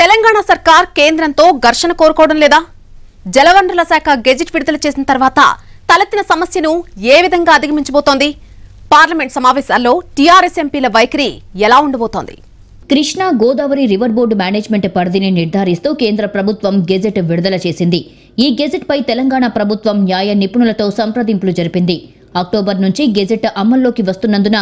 తెలంగాణ సర్కార్ కేంద్రంతో ఘర్షణ కోరుకోవడం లేదా జలవనరుల శాఖ గెజిట్ విడుదల చేసిన తర్వాత తలెత్తిన సమస్యను ఏ విధంగా అధిగమించబోతోంది పార్లమెంట్ సమావేశాల్లో టీఆర్ఎస్ ఎంపీల వైఖరి ఎలా ఉండబోతోంది Krishna Godavari river board management పరిధిని నిర్ధారిస్తూ కేంద్ర ప్రభుత్వం గెజెట్ విడుదల చేసింది ఈ గెజెట్పై తెలంగాణ ప్రభుత్వం న్యాయ నిపుణులతో సంప్రదింపులు జరిపింది అక్టోబర్ నుంచి గెజెట్ అమల్లోకి వస్తున్నందున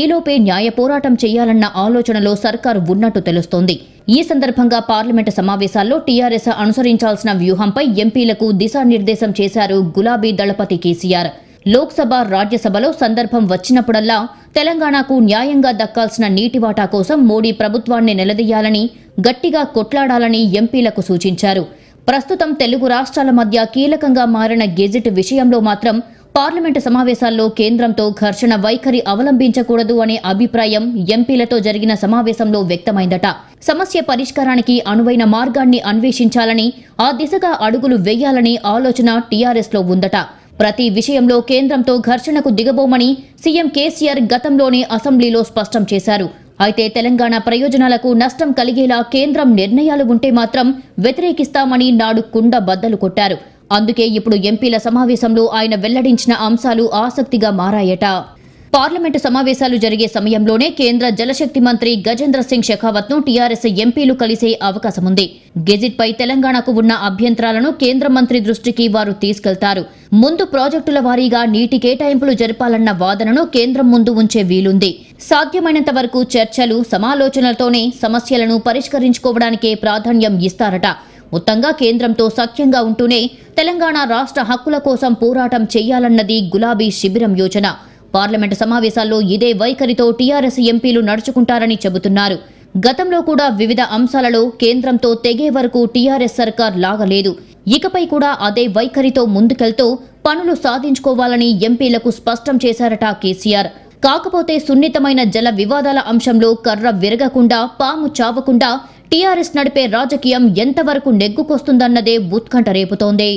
ఈలోపే న్యాయ పోరాటం చేయాలన్న ఆలోచనలో సర్కారు ఉన్నట్టు తెలుస్తోంది ఈ సందర్భంగా పార్లమెంటు సమావేశాల్లో టీఆర్ఎస్ అనుసరించాల్సిన వ్యూహంపై ఎంపీలకు దిశానిర్దేశం చేశారు గులాబీ దళపతి కేసీఆర్ లోక్సభ రాజ్యసభలో సందర్భం వచ్చినప్పుడల్లా తెలంగాణకు న్యాయంగా దక్కాల్సిన నీటి వాటా కోసం మోడీ ప్రభుత్వాన్ని నిలదీయాలని గట్టిగా కొట్లాడాలని ఎంపీలకు సూచించారు ప్రస్తుతం తెలుగు రాష్ట్రాల మధ్య కీలకంగా మారిన గెజిట్ విషయంలో మాత్రం పార్లమెంటు సమావేశాల్లో కేంద్రంతో ఘర్షణ వైఖరి అవలంబించకూడదు అనే అభిప్రాయం ఎంపీలతో జరిగిన సమావేశంలో వ్యక్తమైందట సమస్య పరిష్కారానికి అనువైన మార్గాన్ని అన్వేషించాలని ఆ దిశగా అడుగులు వేయాలనే ఆలోచన టీఆర్ఎస్లో ఉందట ప్రతి విషయంలో కేంద్రంతో ఘర్షణకు దిగబోమని సీఎం కేసీఆర్ గతంలోనే అసెంబ్లీలో స్పష్టం చేశారు అయితే తెలంగాణ ప్రయోజనాలకు నష్టం కలిగేలా కేంద్రం నిర్ణయాలు ఉంటే మాత్రం వ్యతిరేకిస్తామని నాడు కుండ బద్దలు కొట్టారు అందుకే ఇప్పుడు ఎంపీల సమావేశంలో ఆయన వెల్లడించిన అంశాలు ఆసక్తిగా మారాయట పార్లమెంటు సమావేశాలు జరిగే సమయంలోనే కేంద్ర జలశక్తి మంత్రి గజేంద్ర సింగ్ షెఖావత్ ను టీఆర్ఎస్ ఎంపీలు కలిసే అవకాశముంది గెజిట్ పై తెలంగాణకు ఉన్న అభ్యంతరాలను కేంద్ర మంత్రి దృష్టికి వారు తీసుకెళ్తారు ముందు ప్రాజెక్టుల వారీగా నీటి కేటాయింపులు జరపాలన్న వాదనను కేంద్రం ముందు ఉంచే వీలుంది సాధ్యమైనంత వరకు చర్చలు సమాలోచనలతోనే సమస్యలను పరిష్కరించుకోవడానికే ప్రాధాన్యం ఇస్తారట మొత్తంగా కేంద్రంతో సఖ్యంగా ఉంటూనే తెలంగాణ రాష్ట్ర హక్కుల కోసం పోరాటం చేయాలన్నది గులాబీ శిబిరం యోచన పార్లమెంటు సమావేశాల్లో ఇదే వైఖరితో టీఆర్ఎస్ ఎంపీలు నడుచుకుంటారని చెబుతున్నారు గతంలో కూడా వివిధ అంశాలలో కేంద్రంతో తెగే వరకు టీఆర్ఎస్ సర్కార్ లాగలేదు ఇకపై కూడా అదే వైఖరితో ముందుకెళ్తూ పనులు సాధించుకోవాలని ఎంపీలకు స్పష్టం చేశారట కేసీఆర్ కాకపోతే సున్నితమైన జల వివాదాల అంశంలో కర్ర విరగకుండా పాము చావకుండా టీఆర్ఎస్ నడిపే రాజకీయం ఎంతవరకు నెగ్గుకొస్తుందన్నదే ఉత్కంఠ రేపుతోంది